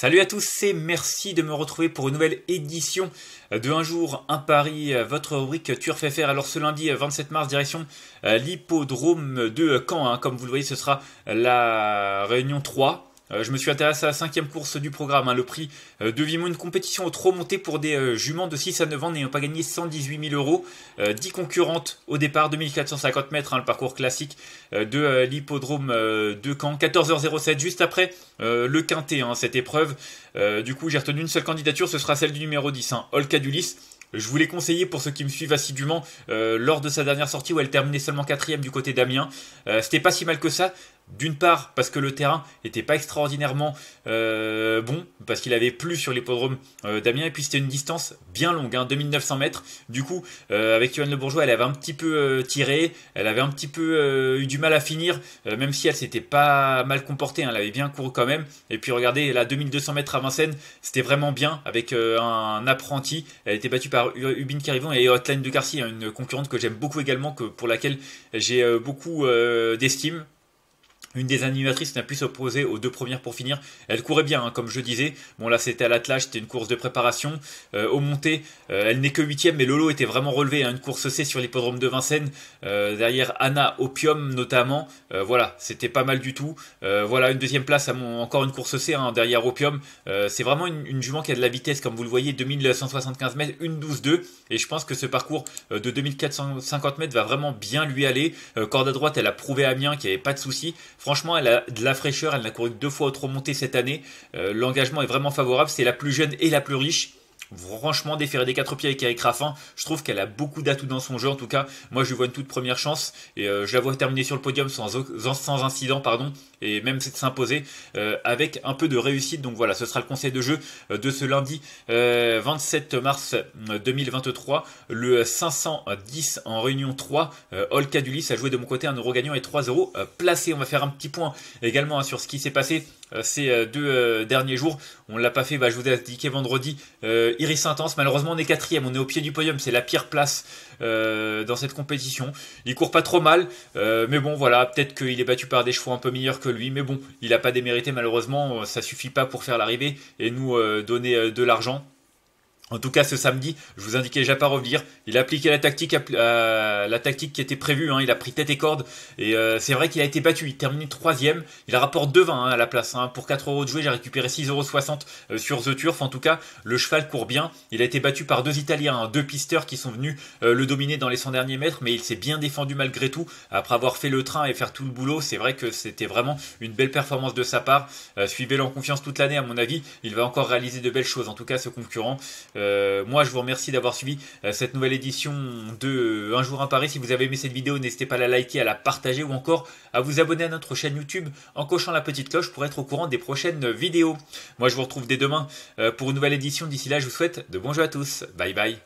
Salut à tous et merci de me retrouver pour une nouvelle édition de Un jour, un Paris, votre rubrique Turf faire. Alors ce lundi 27 euh, mars, direction euh, l'hippodrome de Caen. Hein. Comme vous le voyez, ce sera la réunion 3 euh, je me suis intéressé à la cinquième course du programme, hein, le prix euh, de Vimon, une compétition au trop montée pour des euh, juments de 6 à 9 ans n'ayant pas gagné 118 000 euros. 10 concurrentes au départ, 2450 mètres, hein, le parcours classique de l'hippodrome de Caen. 14h07, juste après le quintet, hein, cette épreuve. du coup, j'ai retenu une seule candidature, ce sera celle du numéro 10, Olka Dulis. Je vous l'ai conseillé pour ceux qui me suivent assidûment lors de sa dernière sortie où elle terminait seulement quatrième du côté d'Amiens. C'était pas si mal que ça. D'une part, parce que le terrain n'était pas extraordinairement euh, bon, parce qu'il avait plu sur l'hippodrome euh, d'Amiens, et puis c'était une distance bien longue, hein, 2900 mètres. Du coup, euh, avec Johan Le Bourgeois, elle avait un petit peu euh, tiré, elle avait un petit peu eu du mal à finir, même si elle s'était pas mal comportée, hein, elle avait bien couru quand même. Et puis regardez, là, 2200 mètres à Vincennes, c'était vraiment bien, avec un apprenti. Elle était battue par Ubin Carivon et Hotline de Garcia, une concurrente que j'aime beaucoup également, que, pour laquelle j'ai beaucoup d'estime. Une des animatrices n'a pu s'opposer aux deux premières pour finir. Elle courait bien, hein, comme je disais. Bon, là, c'était à l'attelage, c'était une course de préparation. Euh, au monté, euh, elle n'est que huitième, mais Lolo était vraiment relevé. Hein, une course C sur l'hippodrome de Vincennes, euh, derrière Anna Opium notamment. voilà, c'était pas mal du tout. voilà, une deuxième place, à encore une course C hein, derrière Opium. C'est vraiment une, jument qui a de la vitesse, comme vous le voyez, 2175 mètres, une 12-2. Et je pense que ce parcours de 2450 mètres va vraiment bien lui aller. corde à droite, elle a prouvé à Amiens qu'il n'y avait pas de soucis. Franchement, elle a de la fraîcheur, elle n'a couru que deux fois au trois cette année. Euh, l'engagement est vraiment favorable, c'est la plus jeune et la plus riche franchement, déférer des quatre pieds avec Eric Raffin, je trouve qu'elle a beaucoup d'atouts dans son jeu. En tout cas, moi, je lui vois une toute première chance et euh, je la vois terminer sur le podium sans, sans incident, pardon, et même s'imposer euh, avec un peu de réussite. Donc voilà, ce sera le conseil de jeu euh, de ce lundi 27 mars 2023, le 510 en réunion 3. Olka Dulis a joué de mon côté un euro gagnant et 3 euros placés. On va faire un petit point également hein, sur ce qui s'est passé euh, ces euh, deux euh, derniers jours. On l'a pas fait, bah, je vous ai indiqué vendredi, Iris Intense, malheureusement on est quatrième, on est au pied du podium, c'est la pire place dans cette compétition. Il court pas trop mal, mais bon voilà, peut-être qu'il est battu par des chevaux un peu meilleurs que lui, mais bon, il n'a pas démérité malheureusement, ça suffit pas pour faire l'arrivée et nous donner de l'argent. En tout cas, ce samedi, je vous indiquais déjà pas revenir. Il a appliqué la tactique, euh, la tactique qui était prévue. Hein. Il a pris tête et corde. Et euh, c'est vrai qu'il a été battu. Il termine troisième. Il rapporte 2,20 hein, à la place. Hein. Pour 4 euros de jouer, j'ai récupéré 6,60 euros euh, sur The Turf. En tout cas, le cheval court bien. Il a été battu par deux Italiens, hein. deux pisteurs qui sont venus le dominer dans les 100 derniers mètres. Mais il s'est bien défendu malgré tout. Après avoir fait le train et faire tout le boulot, c'est vrai que c'était vraiment une belle performance de sa part. Suivez-le en confiance toute l'année, à mon avis. Il va encore réaliser de belles choses. En tout cas, ce concurrent euh, moi, je vous remercie d'avoir suivi euh, cette nouvelle édition de euh, Un jour à Paris. Si vous avez aimé cette vidéo, n'hésitez pas à la liker, à la partager ou encore à vous abonner à notre chaîne YouTube en cochant la petite cloche pour être au courant des prochaines vidéos. Moi, je vous retrouve dès demain pour une nouvelle édition. D'ici là, je vous souhaite de bons jeux à tous. Bye bye.